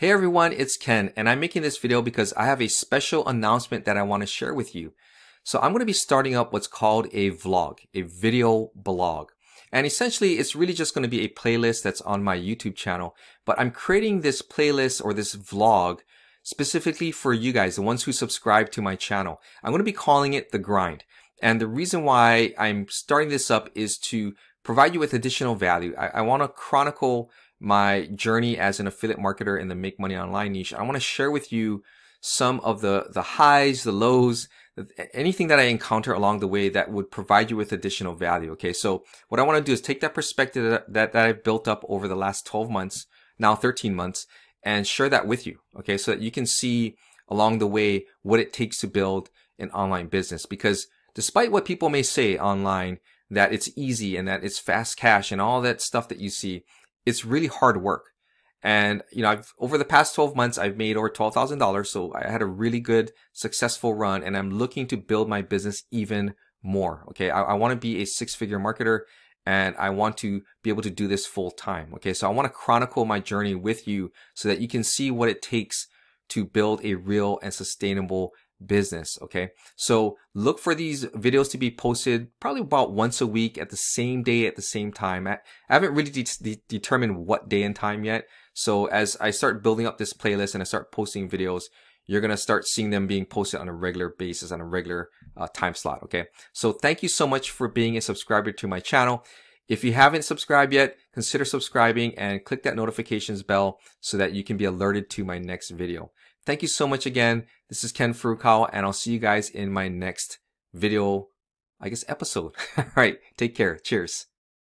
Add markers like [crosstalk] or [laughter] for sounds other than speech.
Hey everyone, it's Ken and I'm making this video because I have a special announcement that I want to share with you. So I'm going to be starting up what's called a vlog, a video blog. And essentially it's really just going to be a playlist that's on my YouTube channel, but I'm creating this playlist or this vlog specifically for you guys, the ones who subscribe to my channel. I'm going to be calling it The Grind. And the reason why I'm starting this up is to provide you with additional value. I, I want to chronicle my journey as an affiliate marketer in the make money online niche. I want to share with you some of the, the highs, the lows, anything that I encounter along the way that would provide you with additional value. Okay. So what I want to do is take that perspective that, that, that I've built up over the last 12 months, now 13 months and share that with you. Okay. So that you can see along the way what it takes to build an online business because Despite what people may say online that it's easy and that it's fast cash and all that stuff that you see, it's really hard work. And, you know, I've, over the past 12 months, I've made over $12,000. So I had a really good, successful run and I'm looking to build my business even more. Okay. I, I want to be a six figure marketer and I want to be able to do this full time. Okay. So I want to chronicle my journey with you so that you can see what it takes to build a real and sustainable business. Okay. So look for these videos to be posted probably about once a week at the same day at the same time. I, haven't really de de determined what day and time yet. So as I start building up this playlist and I start posting videos, you're going to start seeing them being posted on a regular basis on a regular uh, time slot. Okay. So thank you so much for being a subscriber to my channel. If you haven't subscribed yet, consider subscribing and click that notifications bell so that you can be alerted to my next video. Thank you so much again. This is Ken Furukawa and I'll see you guys in my next video, I guess episode. [laughs] All right, take care. Cheers.